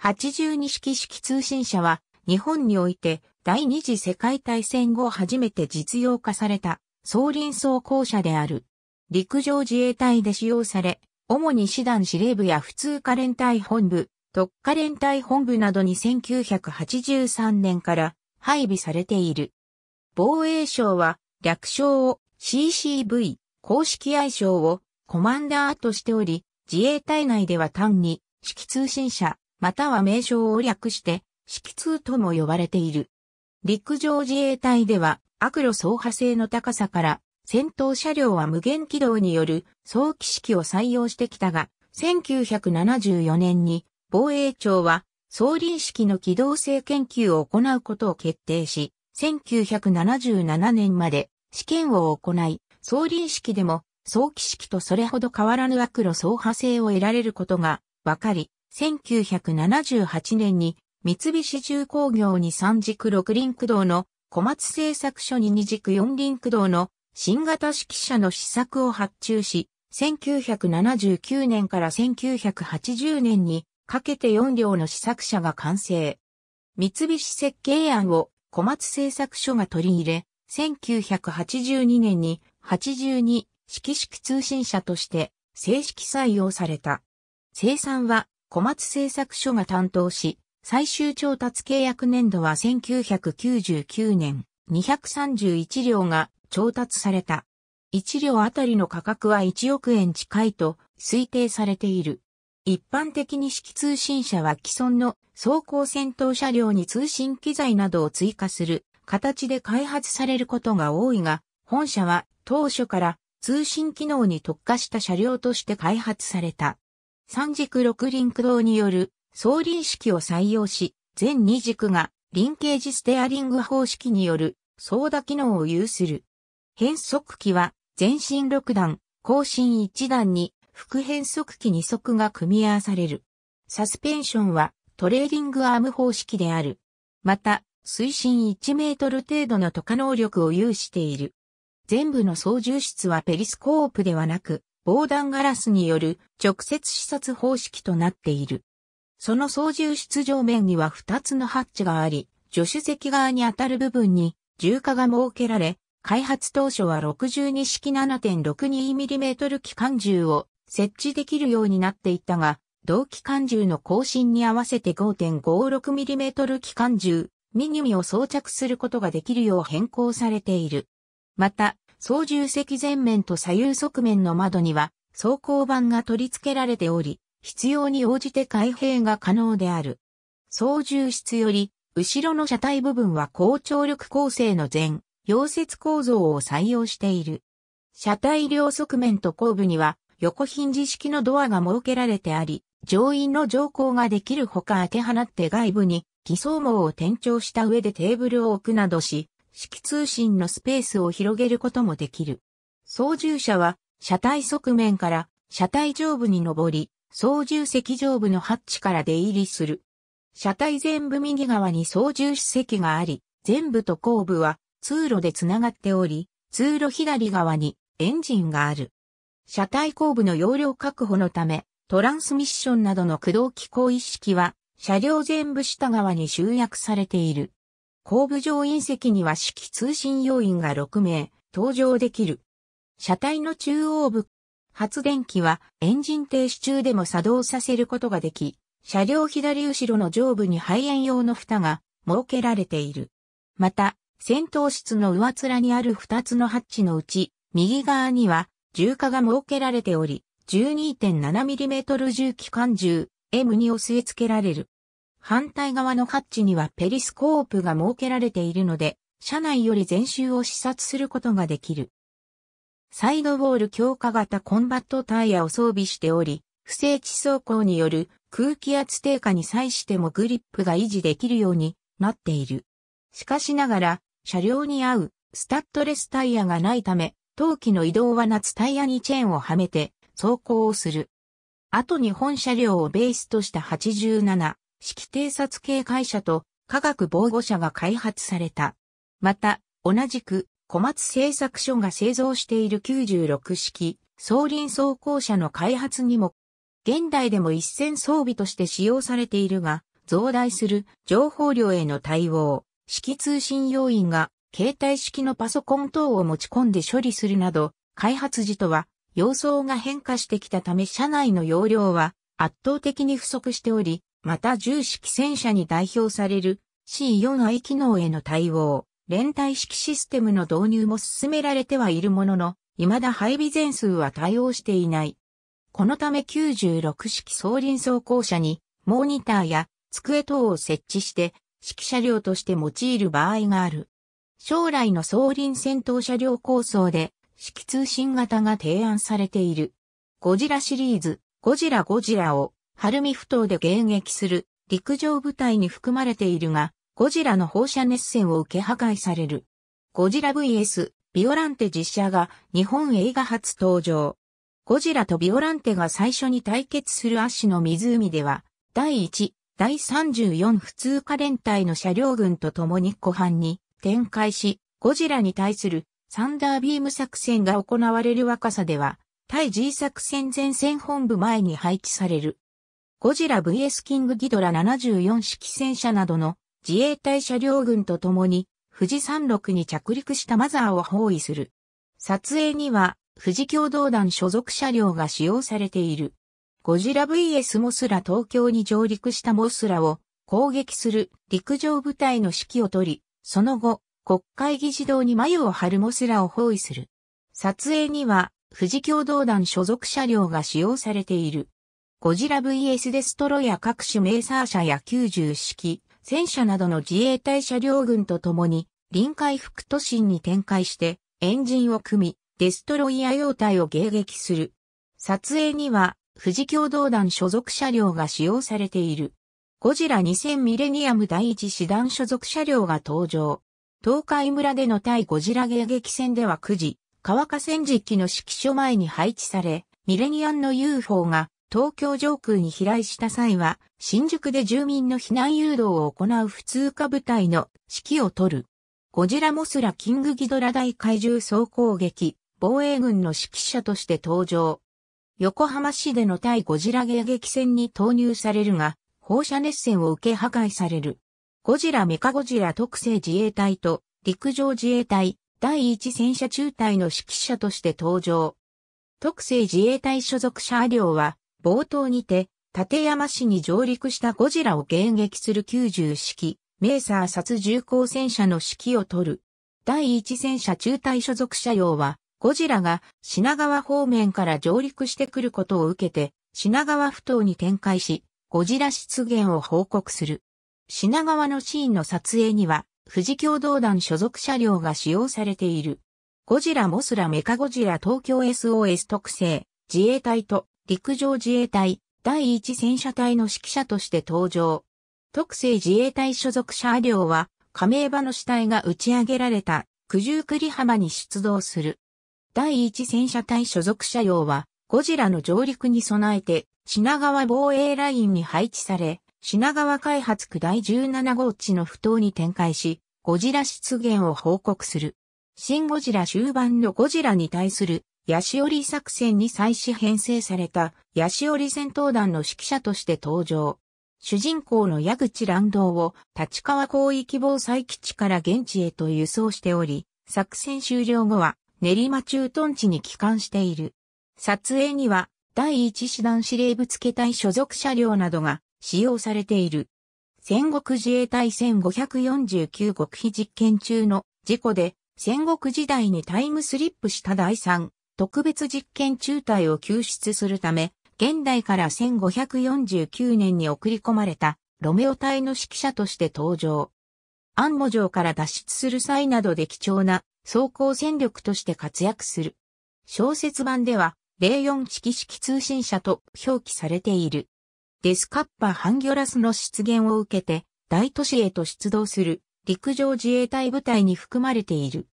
82式式通信社は日本において第二次世界大戦後初めて実用化された総輪装甲車である。陸上自衛隊で使用され、主に師団司令部や普通科連隊本部、特科連隊本部などに1983年から配備されている。防衛省は略称を CCV、公式愛称をコマンダーとしており、自衛隊内では単に、式通信車または名称を略して、式通とも呼ばれている。陸上自衛隊では、悪路走破性の高さから、戦闘車両は無限軌道による早期式を採用してきたが、1974年に防衛庁は総輪式の機動性研究を行うことを決定し、1977年まで試験を行い、総輪式でも早期式とそれほど変わらぬ悪路走破性を得られることが分かり、1978年に三菱重工業に三軸六輪駆動の小松製作所に二軸四輪駆動の新型式車の試作を発注し、1979年から1980年にかけて4両の試作車が完成。三菱設計案を小松製作所が取り入れ、1982年に82式式通信車として正式採用された。生産は小松製作所が担当し、最終調達契約年度は1999年231両が調達された。1両あたりの価格は1億円近いと推定されている。一般的に式通信車は既存の走行戦闘車両に通信機材などを追加する形で開発されることが多いが、本社は当初から通信機能に特化した車両として開発された。三軸六輪駆動による総輪式を採用し、全二軸がリンケージステアリング方式による操舵機能を有する。変速機は前進6段、後進1段に副変速機2足が組み合わされる。サスペンションはトレーディングアーム方式である。また、水深1メートル程度の渡化能力を有している。全部の操縦室はペリスコープではなく、防弾ガラスによる直接視察方式となっている。その操縦室上面には2つのハッチがあり、助手席側に当たる部分に重火が設けられ、開発当初は62式 7.62mm 機関銃を設置できるようになっていたが、同機関銃の更新に合わせて 5.56mm 機関銃ミニミを装着することができるよう変更されている。また、操縦席前面と左右側面の窓には装甲板が取り付けられており、必要に応じて開閉が可能である。操縦室より、後ろの車体部分は高張力構成の前、溶接構造を採用している。車体両側面と後部には、横ヒンジ式のドアが設けられてあり、乗員の乗降ができるほか開け放って外部に、偽装網を転調した上でテーブルを置くなどし、式通信のスペースを広げることもできる。操縦者は車体側面から車体上部に上り、操縦席上部のハッチから出入りする。車体全部右側に操縦席があり、全部と後部は通路でつながっており、通路左側にエンジンがある。車体後部の容量確保のため、トランスミッションなどの駆動機構意識は、車両全部下側に集約されている。後部乗員席には指揮通信要員が6名、搭乗できる。車体の中央部、発電機はエンジン停止中でも作動させることができ、車両左後ろの上部に排煙用の蓋が設けられている。また、戦闘室の上面にある2つのハッチのうち、右側には重火が設けられており、12.7mm 重機関銃 M2 を据え付けられる。反対側のハッチにはペリスコープが設けられているので、車内より全周を視察することができる。サイドウォール強化型コンバットタイヤを装備しており、不整地走行による空気圧低下に際してもグリップが維持できるようになっている。しかしながら、車両に合うスタッドレスタイヤがないため、陶器の移動は夏タイヤにチェーンをはめて走行をする。後に本車両をベースとした87、式偵察系会社と科学防護者が開発された。また、同じく小松製作所が製造している96式総輪装甲車の開発にも、現代でも一線装備として使用されているが、増大する情報量への対応、式通信要員が携帯式のパソコン等を持ち込んで処理するなど、開発時とは様相が変化してきたため車内の容量は圧倒的に不足しており、また重式戦車に代表される C4i 機能への対応、連帯式システムの導入も進められてはいるものの、未だ配備全数は対応していない。このため96式総輪装甲車に、モニターや机等を設置して、式車両として用いる場合がある。将来の総輪戦闘車両構想で、式通信型が提案されている。ゴジラシリーズ、ゴジラゴジラをルミ不島で迎撃する陸上部隊に含まれているが、ゴジラの放射熱線を受け破壊される。ゴジラ VS ビオランテ実写が日本映画初登場。ゴジラとビオランテが最初に対決するアッシュの湖では、第1、第34普通科連隊の車両群と共に湖畔に展開し、ゴジラに対するサンダービーム作戦が行われる若さでは、対 G 作戦前線本部前に配置される。ゴジラ VS キングギドラ74式戦車などの自衛隊車両軍と共に富士山麓に着陸したマザーを包囲する。撮影には富士共同団所属車両が使用されている。ゴジラ VS モスラ東京に上陸したモスラを攻撃する陸上部隊の指揮を取り、その後国会議事堂に眉を張るモスラを包囲する。撮影には富士共同団所属車両が使用されている。ゴジラ VS デストロイヤ各種メーサー車や90式、戦車などの自衛隊車両群と共に、臨海副都心に展開して、エンジンを組み、デストロイヤ用隊を迎撃する。撮影には、富士共同団所属車両が使用されている。ゴジラ2000ミレニアム第一師団所属車両が登場。東海村での対ゴジラ迎撃戦では9時、川河川敷の指揮所前に配置され、ミレニアンの UFO が東京上空に飛来した際は、新宿で住民の避難誘導を行う普通科部隊の指揮を取る。ゴジラモスラキングギドラ大怪獣総攻撃、防衛軍の指揮者として登場。横浜市での対ゴジラ迎撃戦に投入されるが、放射熱線を受け破壊される。ゴジラメカゴジラ特製自衛隊と陸上自衛隊第一戦車中隊の指揮者として登場。特製自衛隊所属車両は冒頭にて、立山市に上陸したゴジラを迎撃する90式、メーサー殺重工戦車の指揮を取る。第1戦車中隊所属車両は、ゴジラが品川方面から上陸してくることを受けて、品川埠頭に展開し、ゴジラ出現を報告する。品川のシーンの撮影には、富士共同団所属車両が使用されている。ゴジラモスラメカゴジラ東京 SOS 特製、自衛隊と陸上自衛隊第一戦車隊の指揮者として登場。特製自衛隊所属車両は、加盟場の死体が打ち上げられた九十九里浜に出動する。第一戦車隊所属車両は、ゴジラの上陸に備えて、品川防衛ラインに配置され、品川開発区第17号地の不当に展開し、ゴジラ出現を報告する。新ゴジラ終盤のゴジラに対するヤシオリ作戦に再始編成されたヤシオリ戦闘団の指揮者として登場。主人公の矢口乱動を立川広域防災基地から現地へと輸送しており、作戦終了後は練馬駐屯地に帰還している。撮影には第一師団司令部付隊所属車両などが使用されている。戦国自衛隊1549極秘実験中の事故で戦国時代にタイムスリップした第3特別実験中隊を救出するため、現代から1549年に送り込まれたロメオ隊の指揮者として登場。安モ城から脱出する際などで貴重な走行戦力として活躍する。小説版では、04式式通信車と表記されている。デスカッパ・ハンギョラスの出現を受けて、大都市へと出動する陸上自衛隊部隊に含まれている。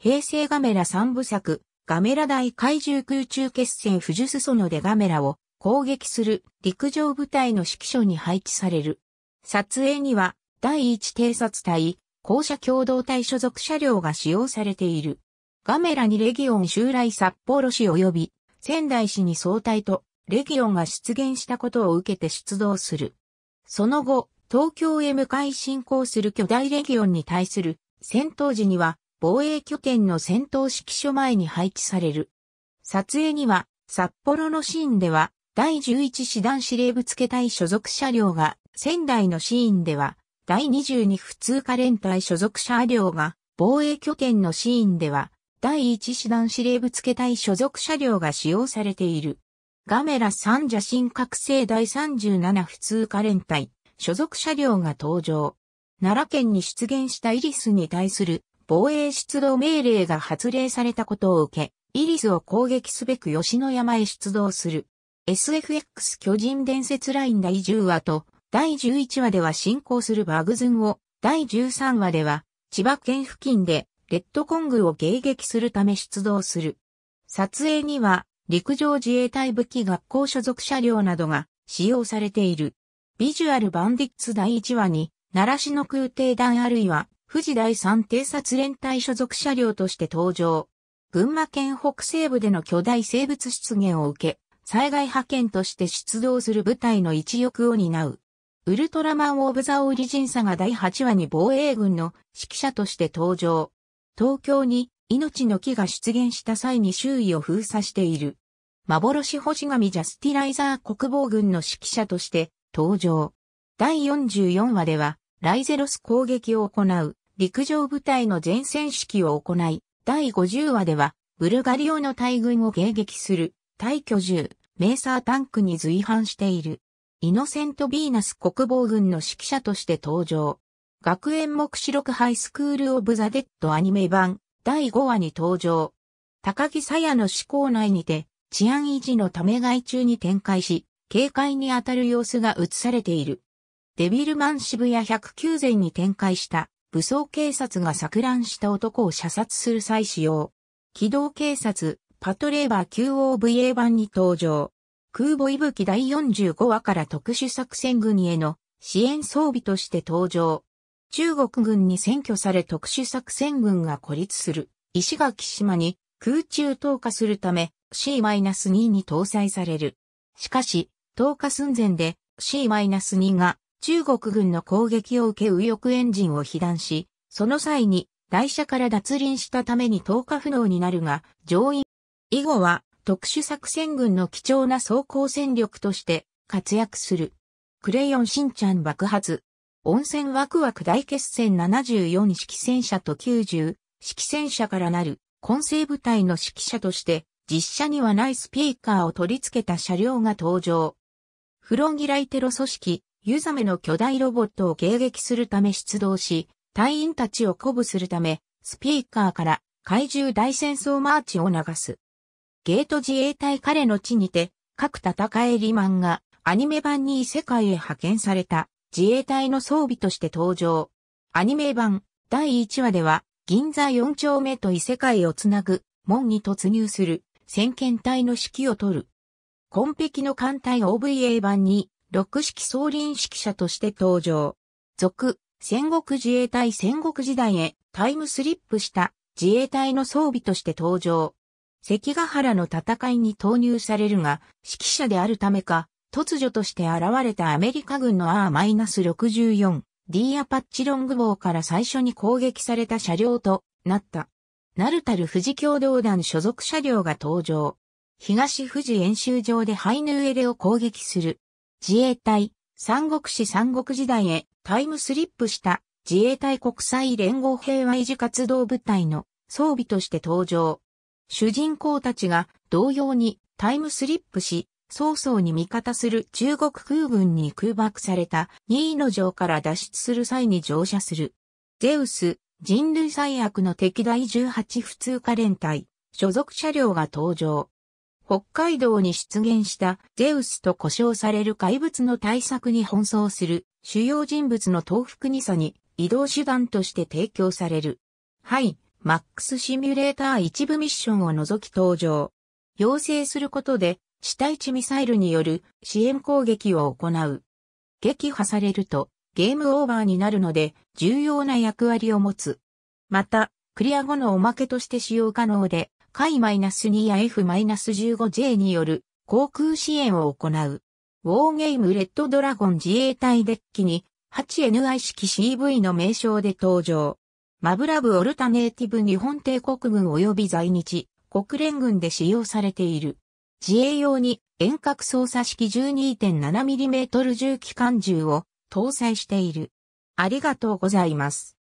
平成ガメラ3部作、ガメラ大怪獣空中決戦フジュスソノでガメラを攻撃する陸上部隊の指揮所に配置される。撮影には第一偵察隊、校舎共同体所属車両が使用されている。ガメラにレギオン襲来札幌市及び仙台市に総体とレギオンが出現したことを受けて出動する。その後、東京へ向かい進行する巨大レギオンに対する戦闘時には防衛拠点の戦闘指揮所前に配置される。撮影には、札幌のシーンでは、第11師団司令部付隊所属車両が、仙台のシーンでは、第22普通科連隊所属車両が、防衛拠点のシーンでは、第1師団司令部付隊所属車両が使用されている。ガメラ三者新覚醒第37普通科連隊、所属車両が登場。奈良県に出現したイリスに対する防衛出動命令が発令されたことを受け、イリスを攻撃すべく吉野山へ出動する。SFX 巨人伝説ライン第10話と、第11話では進行するバグズンを、第13話では、千葉県付近で、レッドコングを迎撃するため出動する。撮影には、陸上自衛隊武器学校所属車両などが使用されている。ビジュアルバンディッツ第1話に、奈良市の空挺団あるいは富士第三偵察連隊所属車両として登場。群馬県北西部での巨大生物出現を受け、災害派遣として出動する部隊の一翼を担う。ウルトラマン・オブ・ザ・オリジンサが第8話に防衛軍の指揮者として登場。東京に命の木が出現した際に周囲を封鎖している。幻星神ジャスティライザー国防軍の指揮者として登場。第44話では、ライゼロス攻撃を行う陸上部隊の前線指揮を行い、第50話では、ブルガリオの大軍を迎撃する、大巨獣、メーサータンクに随伴している。イノセント・ビーナス国防軍の指揮者として登場。学園目視録ハイスクール・オブ・ザ・デッドアニメ版第5話に登場。高木沙耶の思考内にて治安維持のため外中に展開し、警戒に当たる様子が映されている。デビルマン渋谷109前に展開した武装警察が錯乱した男を射殺する際使用。機動警察、パトレーバー QOVA 版に登場。空母息吹第45話から特殊作戦軍への支援装備として登場。中国軍に占拠され特殊作戦軍が孤立する石垣島に空中投下するため C-2 に搭載される。しかし、投下寸前で C-2 が中国軍の攻撃を受け右翼エンジンを被弾し、その際に台車から脱輪したために投下不能になるが、上院以後は特殊作戦軍の貴重な走行戦力として活躍する。クレヨンしんちゃん爆発。温泉ワクワク大決戦74式戦車と90式戦車からなる混成部隊の指揮者として実車にはないスピーカーを取り付けた車両が登場。フロンギライテロ組織ユザメの巨大ロボットを迎撃するため出動し、隊員たちを鼓舞するため、スピーカーから怪獣大戦争マーチを流す。ゲート自衛隊彼の地にて、各戦いリマンがアニメ版に異世界へ派遣された自衛隊の装備として登場。アニメ版第1話では銀座4丁目と異世界をつなぐ門に突入する先遣隊の指揮を取る。ペキの艦隊 OVA 版に六式総輪指揮者として登場。続、戦国自衛隊戦国時代へタイムスリップした自衛隊の装備として登場。関ヶ原の戦いに投入されるが、指揮者であるためか、突如として現れたアメリカ軍の R-64、D アパッチロング棒から最初に攻撃された車両となった。ナルタル富士共同団所属車両が登場。東富士演習場でハイヌーエレを攻撃する自衛隊、三国志三国時代へタイムスリップした自衛隊国際連合平和維持活動部隊の装備として登場。主人公たちが同様にタイムスリップし、早々に味方する中国空軍に空爆された意の城から脱出する際に乗車する。ゼウス、人類最悪の敵第18普通科連隊、所属車両が登場。北海道に出現したゼウスと呼称される怪物の対策に奔走する主要人物の東福に、さに移動手段として提供される。はい、マックスシミュレーター一部ミッションを除き登場。要請することで地対地ミサイルによる支援攻撃を行う。撃破されるとゲームオーバーになるので重要な役割を持つ。また、クリア後のおまけとして使用可能で、海2や F-15J による航空支援を行う。ウォーゲームレッドドラゴン自衛隊デッキに 8NI 式 CV の名称で登場。マブラブオルタネーティブ日本帝国軍及び在日国連軍で使用されている。自衛用に遠隔操作式 12.7mm 重機関銃を搭載している。ありがとうございます。